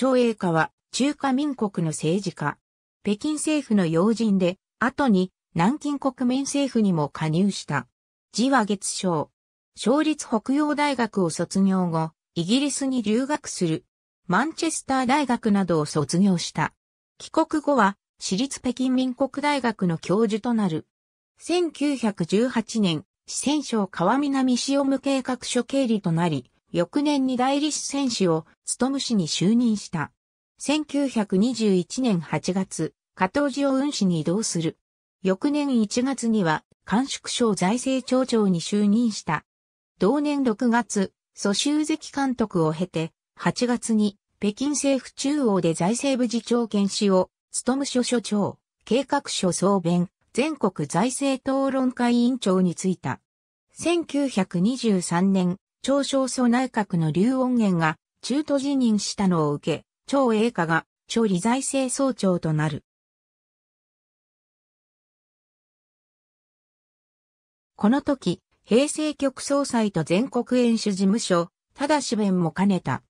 長英華は中華民国の政治家。北京政府の要人で、後に南京国民政府にも加入した。字は月章。勝立北洋大学を卒業後、イギリスに留学する。マンチェスター大学などを卒業した。帰国後は、私立北京民国大学の教授となる。1918年、四川省川南塩無計画所経理となり、翌年に代理士選手をム氏に就任した。1921年8月、加藤寺を運氏に移動する。翌年1月には、官宿省財政庁長に就任した。同年6月、蘇州関監督を経て、8月に北京政府中央で財政部次長検視を、ム所所長、計画所総弁、全国財政討論会委員長に就いた。1923年、長少祖内閣の劉恩元が中途辞任したのを受け、長英華が長理財政総長となる。この時、平成局総裁と全国演習事務所、ただし弁も兼ねた。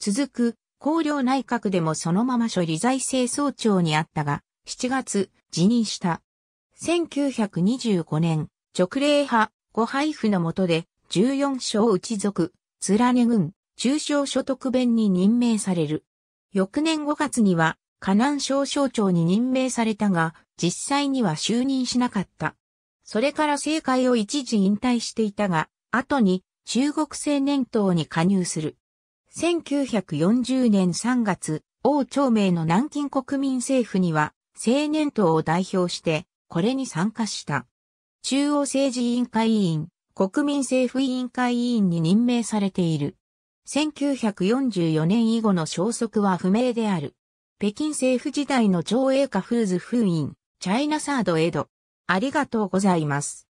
続く、公領内閣でもそのまま処理財政総長にあったが、7月、辞任した。1925年、直令派、ご配布のもとで、14章内属、連ね軍、中小所得弁に任命される。翌年5月には、河南省省庁に任命されたが、実際には就任しなかった。それから政界を一時引退していたが、後に中国青年党に加入する。1940年3月、王朝明の南京国民政府には、青年党を代表して、これに参加した。中央政治委員会委員、国民政府委員会委員に任命されている。1944年以後の消息は不明である。北京政府時代の超英華フーズ封印、チャイナサードエド。ありがとうございます。